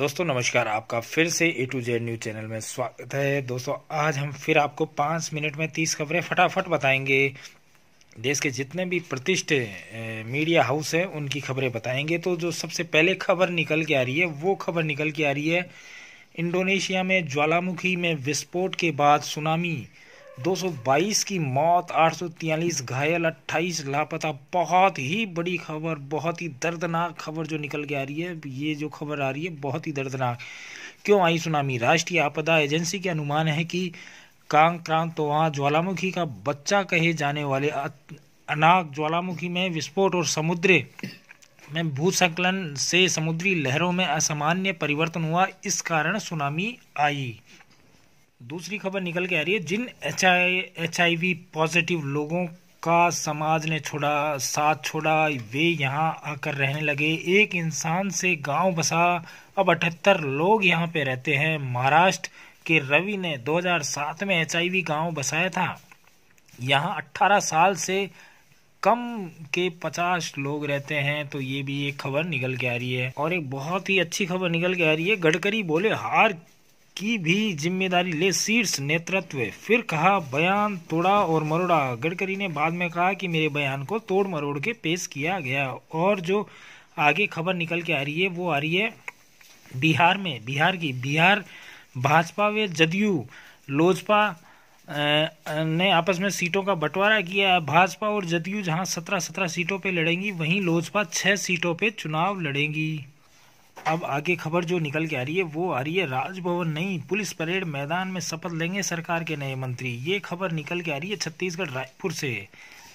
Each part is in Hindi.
दोस्तों नमस्कार आपका फिर से A to Z news channel में स्वागत है दोस्तों आज हम फिर आपको पाँच मिनट में तीस खबरें फटाफट बताएंगे देश के जितने भी प्रतिष्ठ मीडिया हाउस हैं उनकी खबरें बताएंगे तो जो सबसे पहले खबर निकल के आ रही है वो खबर निकल के आ रही है इंडोनेशिया में ज्वालामुखी में विस्फोट के बाद सुनामी 222 की मौत आठ घायल 28 लापता बहुत ही बड़ी खबर बहुत ही दर्दनाक खबर जो निकल के आ रही है ये जो खबर आ रही है बहुत ही दर्दनाक क्यों आई सुनामी राष्ट्रीय आपदा एजेंसी के अनुमान है कि कांग क्रांत तो वहाँ ज्वालामुखी का बच्चा कहे जाने वाले अनाक ज्वालामुखी में विस्फोट और समुद्र में भूसंकलन से समुद्री लहरों में असामान्य परिवर्तन हुआ इस कारण सुनामी आई दूसरी खबर निकल के आ रही है जिन एच आई पॉजिटिव लोगों का समाज ने छोड़ा साथ छोड़ा वे यहाँ आकर रहने लगे एक इंसान से गांव बसा अब अठहत्तर लोग यहाँ पे रहते हैं महाराष्ट्र के रवि ने 2007 में एच गांव बसाया था यहाँ 18 साल से कम के 50 लोग रहते हैं तो ये भी एक खबर निकल के आ रही है और एक बहुत ही अच्छी खबर निकल के आ रही है गडकरी बोले हार की भी जिम्मेदारी ले शीर्ष नेतृत्व फिर कहा बयान तोड़ा और मरोड़ा गडकरी ने बाद में कहा कि मेरे बयान को तोड़ मरोड़ के पेश किया गया और जो आगे खबर निकल के आ रही है वो आ रही है बिहार में बिहार की बिहार भाजपा व जदयू लोजपा ने आपस में सीटों का बंटवारा किया है भाजपा और जदयू जहां सत्रह सत्रह सीटों पे लड़ेंगी वहीं लोजपा छः सीटों पे चुनाव लड़ेंगी अब आगे खबर जो निकल के आ रही है वो आ रही है राजभवन नहीं पुलिस परेड मैदान में शपथ लेंगे सरकार के नए मंत्री ये खबर निकल के आ रही है छत्तीसगढ़ रायपुर से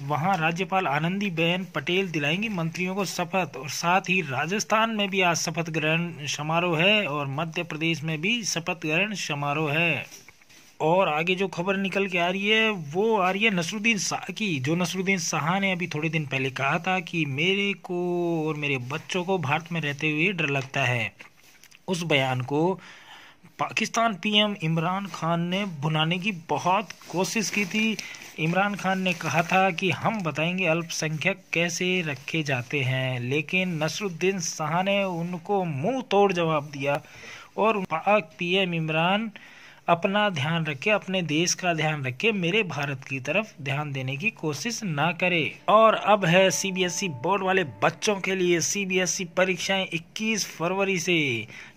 वहाँ राज्यपाल आनंदी बहन पटेल दिलाएंगी मंत्रियों को शपथ और साथ ही राजस्थान में भी आज शपथ ग्रहण समारोह है और मध्य प्रदेश में भी शपथ ग्रहण समारोह है और आगे जो खबर निकल के आ रही है वो आ रही है नसरुद्दीन शाह की जो नसरुद्दीन शाह ने अभी थोड़े दिन पहले कहा था कि मेरे को और मेरे बच्चों को भारत में रहते हुए डर लगता है उस बयान को पाकिस्तान पीएम इमरान खान ने भुनाने की बहुत कोशिश की थी इमरान खान ने कहा था कि हम बताएंगे अल्पसंख्यक कैसे रखे जाते हैं लेकिन नसरुद्दीन शाह ने उनको मुंह तोड़ जवाब दिया और पाक पीएम इमरान अपना ध्यान रखे अपने देश का ध्यान रखे मेरे भारत की तरफ ध्यान देने की कोशिश ना करे और अब है सीबीएसई e बोर्ड वाले बच्चों के लिए सीबीएसई e परीक्षाएं 21 फरवरी से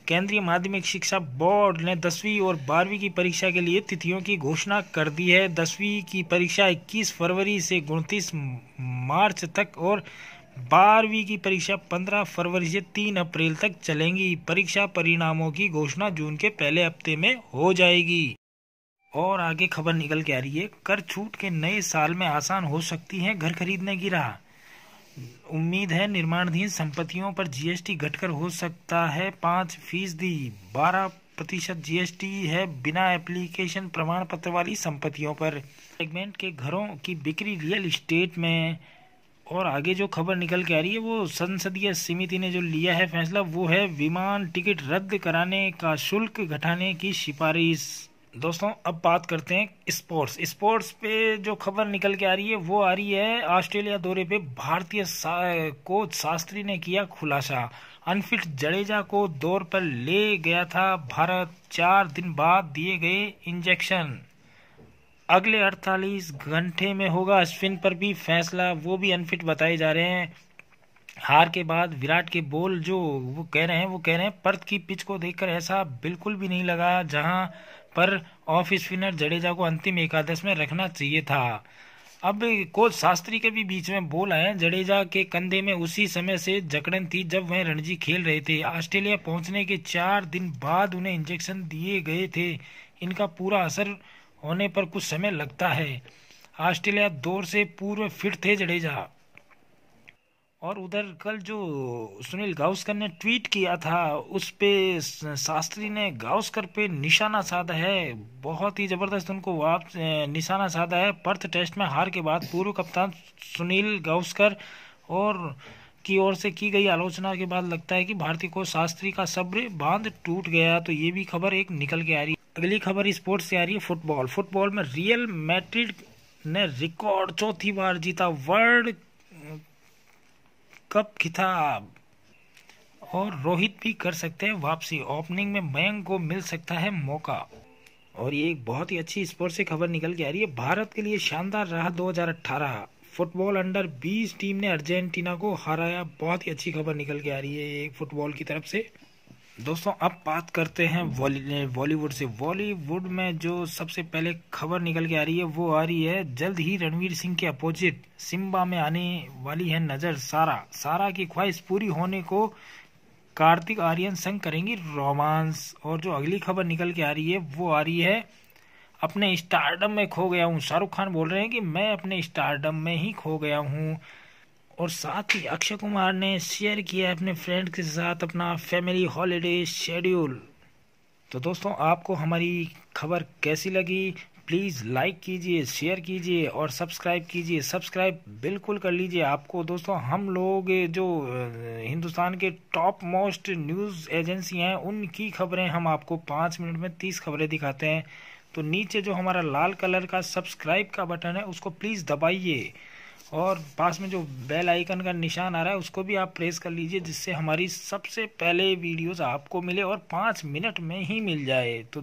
केंद्रीय माध्यमिक शिक्षा बोर्ड ने दसवीं और बारहवीं की परीक्षा के लिए तिथियों की घोषणा कर दी है दसवीं की परीक्षा 21 फरवरी से उनतीस मार्च तक और बारहवीं की परीक्षा 15 फरवरी से 3 अप्रैल तक चलेंगी परीक्षा परिणामों की घोषणा जून के पहले हफ्ते में हो जाएगी और आगे खबर निकल के आ रही है कर छूट के नए साल में आसान हो सकती है घर खरीदने की राह उम्मीद है निर्माणधीन संपत्तियों पर जीएसटी घटकर हो सकता है पाँच फीसदी बारह प्रतिशत जीएसटी है बिना एप्लीकेशन प्रमाण पत्र वाली संपत्तियों पर सेगमेंट के घरों की बिक्री रियल इस्टेट में और आगे जो खबर निकल के आ रही है वो संसदीय समिति ने जो लिया है फैसला वो है विमान टिकट रद्द कराने का शुल्क घटाने की सिफारिश दोस्तों अब बात करते हैं स्पोर्ट्स स्पोर्ट्स पे जो खबर निकल के आ रही है वो आ रही है ऑस्ट्रेलिया दौरे पे भारतीय कोच शास्त्री ने किया खुलासा अनफिट जडेजा को दौर पर ले गया था भारत चार दिन बाद दिए गए इंजेक्शन अगले 48 घंटे में होगा स्पिन पर भी फैसला वो भी अनफिट बताए जा रहे हैं हार के बाद विराट के बोल जो वो कह रहे हैं वो कह रहे हैं पर्थ की पिच को देखकर ऐसा बिल्कुल भी नहीं लगा जहां पर ऑफ स्पिनर जडेजा को अंतिम एकादश में रखना चाहिए था अब कोच शास्त्री के भी बीच में बोल आए जडेजा के कंधे में उसी समय से जकड़न थी जब वह रणजी खेल रहे थे ऑस्ट्रेलिया पहुंचने के चार दिन बाद उन्हें इंजेक्शन दिए गए थे इनका पूरा असर होने पर कुछ समय लगता है ऑस्ट्रेलिया दौर से पूर्व फिट थे जडेजा और उधर कल जो सुनील गावस्कर ने ट्वीट किया था उस पे शास्त्री ने गावस्कर पे निशाना साधा है बहुत ही ज़बरदस्त उनको वाप निशाना साधा है पर्थ टेस्ट में हार के बाद पूर्व कप्तान सुनील गावस्कर और की ओर से की गई आलोचना के बाद लगता है कि भारतीय कोच शास्त्री का सब्र बांध टूट गया तो ये भी खबर एक निकल के आ रही है अगली खबर स्पोर्ट्स से आ रही है फुटबॉल फुटबॉल में रियल मैट्रिड ने रिकॉर्ड चौथी बार जीता वर्ल्ड कप खिताब और रोहित भी कर सकते हैं वापसी ओपनिंग में मयंक को मिल सकता है मौका और ये एक बहुत ही अच्छी स्पोर्ट्स से खबर निकल के आ रही है भारत के लिए शानदार रहा 2018 फुटबॉल अंडर 20 टीम ने अर्जेंटीना को हराया बहुत ही अच्छी खबर निकल के आ रही है फुटबॉल की तरफ से दोस्तों अब बात करते हैं बॉलीवुड से बॉलीवुड में जो सबसे पहले खबर निकल के आ रही है वो आ रही है जल्द ही रणवीर सिंह के अपोजिट सिम्बा में आने वाली है नज़र सारा सारा की ख्वाहिश पूरी होने को कार्तिक आर्यन संग करेंगी रोमांस और जो अगली खबर निकल के आ रही है वो आ रही है अपने स्टारडम में खो गया हूँ शाहरुख खान बोल रहे हैं कि मैं अपने स्टारडम में ही खो गया हूँ और साथ ही अक्षय कुमार ने शेयर किया अपने फ्रेंड के साथ अपना फैमिली हॉलीडे शेड्यूल तो दोस्तों आपको हमारी खबर कैसी लगी प्लीज़ लाइक कीजिए शेयर कीजिए और सब्सक्राइब कीजिए सब्सक्राइब बिल्कुल कर लीजिए आपको दोस्तों हम लोग जो हिंदुस्तान के टॉप मोस्ट न्यूज़ एजेंसी हैं उनकी खबरें हम आपको पाँच मिनट में तीस खबरें दिखाते हैं तो नीचे जो हमारा लाल कलर का सब्सक्राइब का बटन है उसको प्लीज़ दबाइए और पास में जो बेल आइकन का निशान आ रहा है उसको भी आप प्रेस कर लीजिए जिससे हमारी सबसे पहले वीडियोस आपको मिले और पाँच मिनट में ही मिल जाए तो